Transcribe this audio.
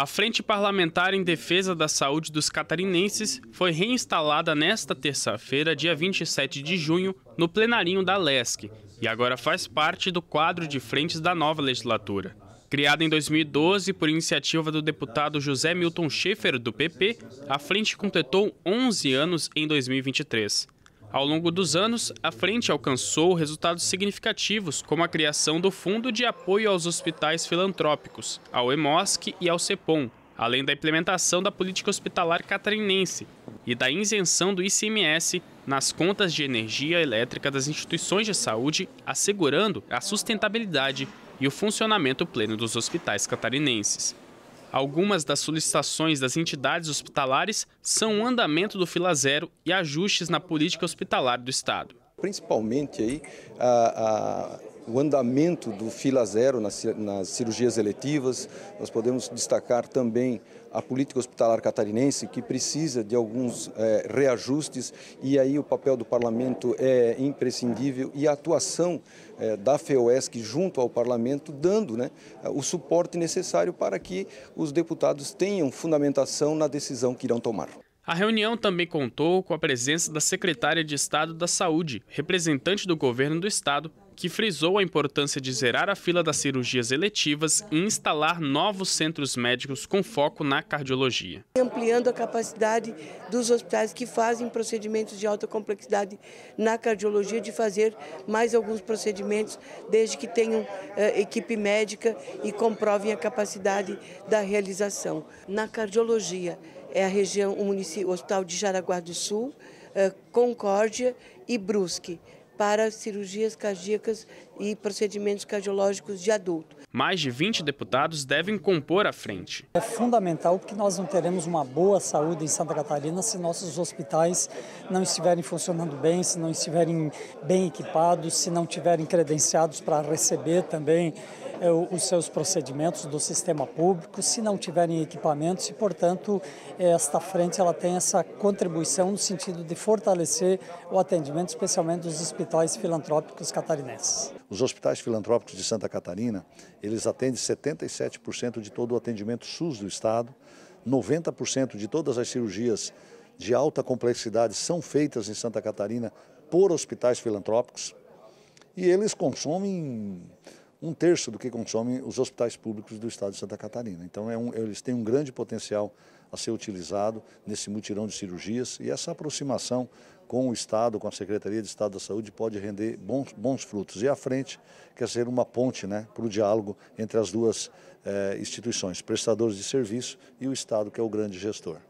A Frente Parlamentar em Defesa da Saúde dos Catarinenses foi reinstalada nesta terça-feira, dia 27 de junho, no plenarinho da LESC e agora faz parte do quadro de frentes da nova legislatura. Criada em 2012 por iniciativa do deputado José Milton Schaefer, do PP, a frente completou 11 anos em 2023. Ao longo dos anos, a frente alcançou resultados significativos, como a criação do Fundo de Apoio aos Hospitais Filantrópicos, ao EMOSC e ao CEPOM, além da implementação da política hospitalar catarinense e da isenção do ICMS nas contas de energia elétrica das instituições de saúde, assegurando a sustentabilidade e o funcionamento pleno dos hospitais catarinenses. Algumas das solicitações das entidades hospitalares são o andamento do fila zero e ajustes na política hospitalar do Estado. Principalmente aí, a, a o andamento do fila zero nas, nas cirurgias eletivas. Nós podemos destacar também a política hospitalar catarinense, que precisa de alguns é, reajustes, e aí o papel do parlamento é imprescindível e a atuação é, da FEOESC junto ao parlamento, dando né, o suporte necessário para que os deputados tenham fundamentação na decisão que irão tomar. A reunião também contou com a presença da secretária de Estado da Saúde, representante do governo do estado, que frisou a importância de zerar a fila das cirurgias eletivas e instalar novos centros médicos com foco na cardiologia. Ampliando a capacidade dos hospitais que fazem procedimentos de alta complexidade na cardiologia de fazer mais alguns procedimentos, desde que tenham eh, equipe médica e comprovem a capacidade da realização. Na cardiologia, é a região, o, município, o Hospital de Jaraguá do Sul, eh, Concórdia e Brusque para cirurgias cardíacas e procedimentos cardiológicos de adulto. Mais de 20 deputados devem compor a frente. É fundamental porque nós não teremos uma boa saúde em Santa Catarina se nossos hospitais não estiverem funcionando bem, se não estiverem bem equipados, se não tiverem credenciados para receber também é, os seus procedimentos do sistema público, se não tiverem equipamentos e, portanto, esta frente ela tem essa contribuição no sentido de fortalecer o atendimento, especialmente dos hospitais filantrópicos catarinenses. Os hospitais filantrópicos de Santa Catarina, eles atendem 77% de todo o atendimento SUS do Estado, 90% de todas as cirurgias de alta complexidade são feitas em Santa Catarina por hospitais filantrópicos e eles consomem um terço do que consomem os hospitais públicos do estado de Santa Catarina. Então, é um, eles têm um grande potencial a ser utilizado nesse mutirão de cirurgias e essa aproximação com o Estado, com a Secretaria de Estado da Saúde, pode render bons, bons frutos. E à frente quer ser uma ponte né, para o diálogo entre as duas eh, instituições, prestadores de serviço e o Estado, que é o grande gestor.